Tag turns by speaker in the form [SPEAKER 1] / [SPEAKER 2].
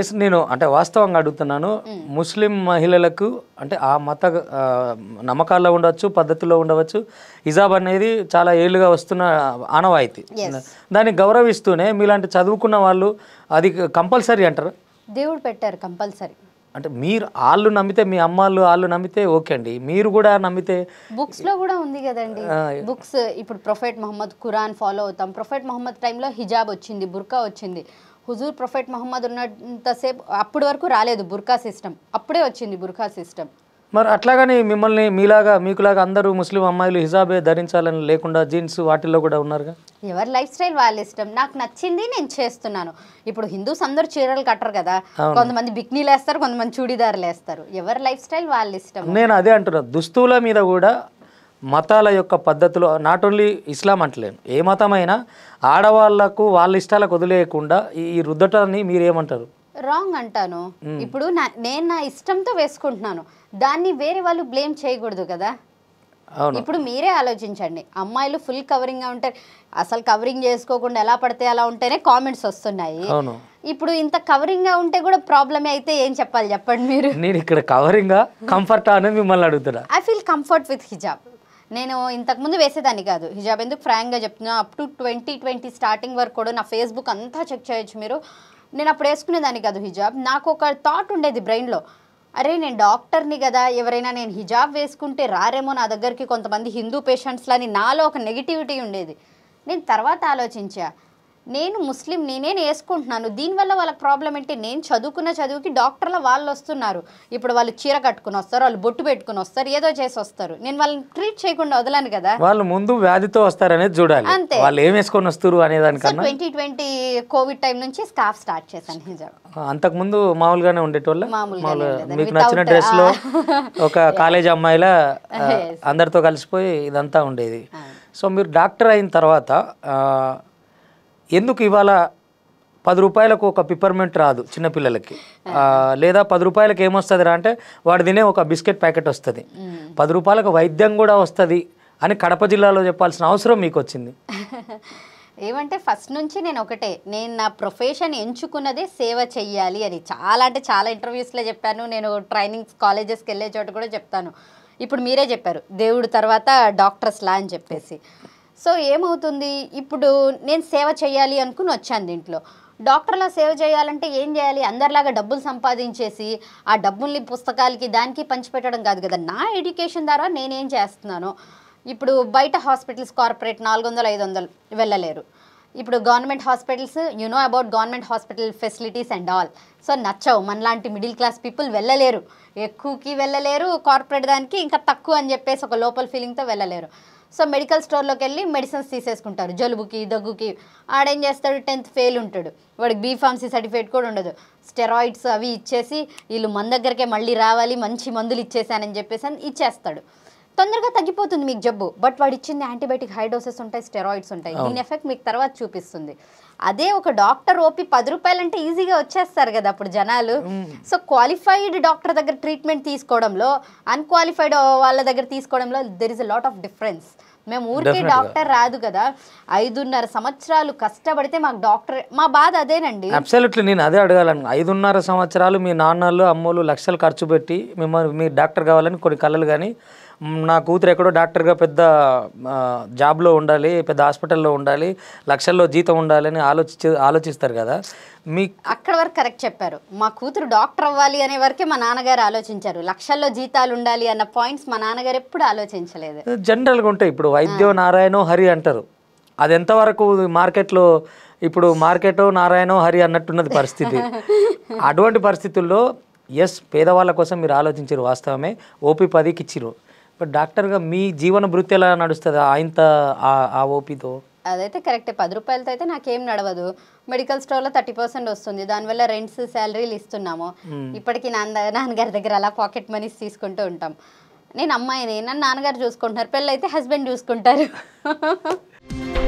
[SPEAKER 1] Yes నేను అంటే వాస్తవంగా అడుగుతున్నాను hmm. ముస్లిం మహిళలకు అంటే ఆ మత నమ్మకాల్లో ఉండవచ్చు పద్ధతిలో ఉండవచ్చు హిజాబ్ అనేది చాలా ఏళ్ళుగా వస్తున్న ఆనవాయితీ దాన్ని గౌరవిస్తూనే మీలాంటి చదువుకున్న వాళ్ళు అది కంపల్సరీ అంటారు
[SPEAKER 2] దేవుడు పెట్టారు కంపల్సరీ
[SPEAKER 1] అంటే మీరు వాళ్ళు నమ్మితే మీ అమ్మాళ్ళు వాళ్ళు నమ్మితే ఓకే అండి మీరు కూడా నమ్మితే
[SPEAKER 2] బుక్స్ లో కూడా ఉంది కదండి బుక్స్ ఇప్పుడు ప్రొఫెట్ మహమ్మద్ ఖురాన్ ఫాలో అవుతాం ప్రొఫెట్ మహమ్మద్ టైంలో హిజాబ్ వచ్చింది బుర్కా వచ్చింది హుజూర్ ప్రొఫెట్ మహమ్మద్ ఉన్నంతసేపు అప్పటి వరకు రాలేదు బుర్కా సిస్టమ్ అప్పుడే వచ్చింది బుర్కా సిస్టమ్
[SPEAKER 1] మరి అట్లాగని మిమ్మల్ని మీలాగా మీకులాగా అందరూ ముస్లిం అమ్మాయిలు హిజాబే ధరించాలని లేకుండా జీన్స్ వాటిల్లో కూడా ఉన్నారుగా
[SPEAKER 2] ఎవరి లైఫ్ స్టైల్ వాళ్ళ ఇష్టం నాకు నచ్చింది నేను చేస్తున్నాను ఇప్పుడు హిందూస్ అందరూ చీరలు కట్టరు కదా కొంతమంది బిక్నీలు వేస్తారు కొంతమంది చూడీదారులు వేస్తారు ఎవరి లైఫ్ స్టైల్ వాళ్ళ ఇష్టం
[SPEAKER 1] నేను అదే అంటున్నా దుస్తువుల మీద కూడా మతాల యొక్క పద్ధతిలో నాట్ ఓన్లీ ఇస్లాం అంటలేను ఏ మతమైనా ఆడవాళ్లకు వాళ్ళ ఇష్టాలకు వదిలేయకుండా ఈ రుద్దటాన్ని మీరేమంటారు
[SPEAKER 2] రాంగ్ అంటాను ఇప్పుడు నా నేను నా ఇష్టంతో వేసుకుంటున్నాను దాన్ని వేరే వాళ్ళు బ్లేమ్ చేయకూడదు కదా ఇప్పుడు మీరే ఆలోచించండి అమ్మాయిలు ఫుల్ కవరింగ్ గా ఉంటారు అసలు కవరింగ్ చేసుకోకుండా ఎలా పడితే అలా ఉంటేనే కామెంట్స్ వస్తున్నాయి ఇప్పుడు ఇంత కవరింగ్ గా ఉంటే కూడా ప్రాబ్లమ్ అయితే ఏం చెప్పాలి చెప్పండి మీరు
[SPEAKER 1] నేను ఇక్కడ కవరింగ్ కంఫర్ట్ అని మిమ్మల్ని అడుగుతున్నా
[SPEAKER 2] ఐ ఫీల్ కంఫర్ట్ విత్ హిజాబ్ నేను ఇంతకుముందు వేసేదాన్ని కాదు హిజాబ్ ఎందుకు ఫ్రాంక్గా చెప్తున్నా up to twenty twenty starting వరకు కూడా నా ఫేస్బుక్ అంతా చెక్ చేయొచ్చు మీరు నేను అప్పుడు వేసుకునేదాన్ని కాదు హిజాబ్ నాకు ఒక థాట్ ఉండేది బ్రెయిన్లో అరే నేను డాక్టర్ని కదా ఎవరైనా నేను హిజాబ్ వేసుకుంటే రారేమో నా దగ్గరికి కొంతమంది హిందూ పేషెంట్స్లని నాలో ఒక నెగిటివిటీ ఉండేది నేను తర్వాత ఆలోచించా నేను ముస్లిం నేనే వేసుకుంటున్నాను దీనివల్ల వాళ్ళకి ప్రాబ్లం ఏంటి నేను చదువుకున్న చదువుకి డాక్టర్ల వాళ్ళు వస్తున్నారు ఇప్పుడు వాళ్ళు చీర కట్టుకుని వస్తారు వాళ్ళు బొట్టు పెట్టుకుని వస్తారు ఏదో చేసి వస్తారు నేను వాళ్ళని ట్రీట్ చేయకుండా వదలను కదా
[SPEAKER 1] వాళ్ళు ముందు వ్యాధితో వస్తారు అనేది చూడాలి అంతే వాళ్ళు ఏం వేసుకొని వస్తారు అనే దానికన్నా ట్వంటీ
[SPEAKER 2] ట్వంటీ కోవిడ్ టైం నుంచి స్కాఫ్ స్టార్ట్ చేశాను
[SPEAKER 1] అంతకు ముందు మామూలుగానే ఉండేటోళ్ళు మీకు నచ్చిన డ్రెస్ లో ఒక కాలేజ్ అమ్మాయిల అందరితో కలిసిపోయి ఇదంతా ఉండేది సో మీరు డాక్టర్ అయిన తర్వాత ఎందుకు ఇవాళ పది రూపాయలకు ఒక పిప్పర్మెంట్ రాదు చిన్నపిల్లలకి లేదా పది రూపాయలకి ఏమొస్తుంది రా అంటే వాడు తినే ఒక బిస్కెట్ ప్యాకెట్ వస్తుంది పది రూపాయలకు వైద్యం కూడా వస్తుంది అని కడప జిల్లాలో చెప్పాల్సిన అవసరం మీకు వచ్చింది
[SPEAKER 2] ఏమంటే ఫస్ట్ నుంచి నేను ఒకటే నేను నా ప్రొఫెషన్ ఎంచుకున్నదే సేవ చెయ్యాలి అని చాలా అంటే చాలా ఇంటర్వ్యూస్లో చెప్పాను నేను ట్రైనింగ్స్ కాలేజెస్కి వెళ్ళే చోట కూడా చెప్తాను ఇప్పుడు మీరే చెప్పారు దేవుడు తర్వాత డాక్టర్స్లా అని చెప్పేసి సో ఏమవుతుంది ఇప్పుడు నేను సేవ చేయాలి అనుకుని వచ్చాను దీంట్లో డాక్టర్లా సేవ చేయాలంటే ఏం చేయాలి అందరిలాగా డబ్బులు సంపాదించేసి ఆ డబ్బుల్ని పుస్తకాలకి దానికి పంచిపెట్టడం కాదు కదా నా ఎడ్యుకేషన్ ద్వారా నేనేం చేస్తున్నాను ఇప్పుడు బయట హాస్పిటల్స్ కార్పొరేట్ నాలుగు వందలు ఐదు వందలు వెళ్ళలేరు ఇప్పుడు government hospitals you know about government hospital facilities and all so నచ్చవు మనలాంటి మిడిల్ క్లాస్ పీపుల్ వెళ్ళలేరు ఎక్కువకి వెళ్ళలేరు కార్పొరేట్ దానికి ఇంకా తక్కువ అని చెప్పేసి ఒక లోపల ఫీలింగ్తో వెళ్ళలేరు సో మెడికల్ స్టోర్లోకి వెళ్ళి మెడిసిన్స్ తీసేసుకుంటారు జలుబుకి దగ్గుకి ఆడేం చేస్తాడు టెన్త్ ఫెయిల్ ఉంటాడు వాడికి బీఫార్మసీ సర్టిఫికేట్ కూడా ఉండదు స్టెరాయిడ్స్ అవి ఇచ్చేసి వీళ్ళు మన దగ్గరకే మళ్ళీ రావాలి మంచి మందులు ఇచ్చేసానని చెప్పేసి అని ఇచ్చేస్తాడు తొందరగా తగ్గిపోతుంది మీకు జబ్బు బట్ వాడు ఇచ్చింది యాంటీబయాటిక్ హైడోసెస్ ఉంటాయి స్టెరాయిడ్స్ ఉంటాయి దీని ఎఫెక్ట్ మీకు తర్వాత చూపిస్తుంది అదే ఒక డాక్టర్ ఓపి పది రూపాయలు అంటే ఈజీగా వచ్చేస్తారు కదా అప్పుడు జనాలు సో క్వాలిఫైడ్ డాక్టర్ దగ్గర ట్రీట్మెంట్ తీసుకోవడంలో అన్క్వాలిఫైడ్ వాళ్ళ దగ్గర తీసుకోవడంలో there is a lot of difference మేము ఊరికే డాక్టర్ రాదు కదా ఐదున్నర సంవత్సరాలు కష్టపడితే మాకు డాక్టర్ మా బాధ అదేనండి
[SPEAKER 1] అబ్సల్యూట్లీ నేను అదే అడగాలను ఐదున్నర సంవత్సరాలు మీ నాన్నలు అమ్మలు లక్షలు ఖర్చు పెట్టి మిమ్మల్ని మీ డాక్టర్ కావాలని కొన్ని కళలు కానీ నా కూతురు ఎక్కడో డాక్టర్గా పెద్ద జాబ్లో ఉండాలి పెద్ద హాస్పిటల్లో ఉండాలి లక్షల్లో జీతం ఉండాలి అని ఆలోచిస్తారు కదా మీ
[SPEAKER 2] అక్కడ వరకు కరెక్ట్ చెప్పారు మా కూతురు డాక్టర్ అవ్వాలి అనే వరకే మా నాన్నగారు ఆలోచించారు లక్షల్లో జీతాలు ఉండాలి అన్న పాయింట్స్ మా నాన్నగారు ఎప్పుడు ఆలోచించలేదు
[SPEAKER 1] జనరల్గా ఉంటాయి ఇప్పుడు వైద్యం నారాయణో హరి అంటారు అది ఎంతవరకు మార్కెట్లో ఇప్పుడు మార్కెట్ నారాయణో హరి అన్నట్టున్నది పరిస్థితి అటువంటి పరిస్థితుల్లో ఎస్ పేదవాళ్ళ కోసం మీరు ఆలోచించారు వాస్తవమే ఓపీ పదికిచ్చిరు ఇప్పుడు డాక్టర్గా మీ జీవన వృత్తి ఎలా నడుస్తుంది ఆయనతో ఆ ఓపితో
[SPEAKER 2] అదైతే కరెక్టే పది రూపాయలతో అయితే నాకేం నడవదు మెడికల్ స్టోర్లో థర్టీ పర్సెంట్ వస్తుంది దానివల్ల రెంట్స్ శాలరీలు ఇస్తున్నాము ఇప్పటికీ నాన్న నాన్నగారి దగ్గర అలా పాకెట్ మనీస్ తీసుకుంటూ ఉంటాం నేను అమ్మాయిని నన్ను నాన్నగారు చూసుకుంటున్నారు పెళ్ళైతే హస్బెండ్ చూసుకుంటారు